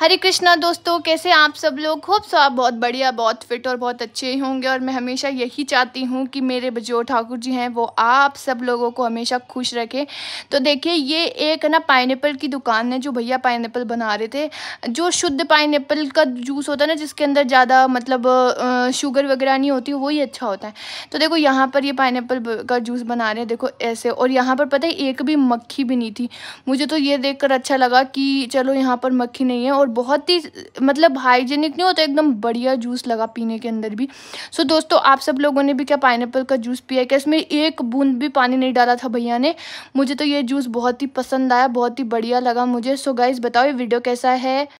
हरे कृष्णा दोस्तों कैसे आप सब लोग खूब सो आप बहुत बढ़िया बहुत फिट और बहुत अच्छे होंगे और मैं हमेशा यही चाहती हूँ कि मेरे बजोर ठाकुर जी हैं वो आप सब लोगों को हमेशा खुश रखें तो देखिए ये एक ना पाइन की दुकान है जो भैया पाइन बना रहे थे जो शुद्ध पाइन का जूस होता है ना जिसके अंदर ज़्यादा मतलब शुगर वगैरह नहीं होती वही अच्छा होता है तो देखो यहाँ पर ये पाइन का जूस बना रहे हैं देखो ऐसे और यहाँ पर पता है एक भी मक्खी भी नहीं थी मुझे तो ये देख अच्छा लगा कि चलो यहाँ पर मक्खी नहीं है और और बहुत ही मतलब हाइजेनिक नहीं होता तो एकदम बढ़िया जूस लगा पीने के अंदर भी सो so, दोस्तों आप सब लोगों ने भी क्या पाइन का जूस पिया क्या इसमें एक बूंद भी पानी नहीं डाला था भैया ने मुझे तो ये जूस बहुत ही पसंद आया बहुत ही बढ़िया लगा मुझे सो so, गाइज़ बताओ ये वीडियो कैसा है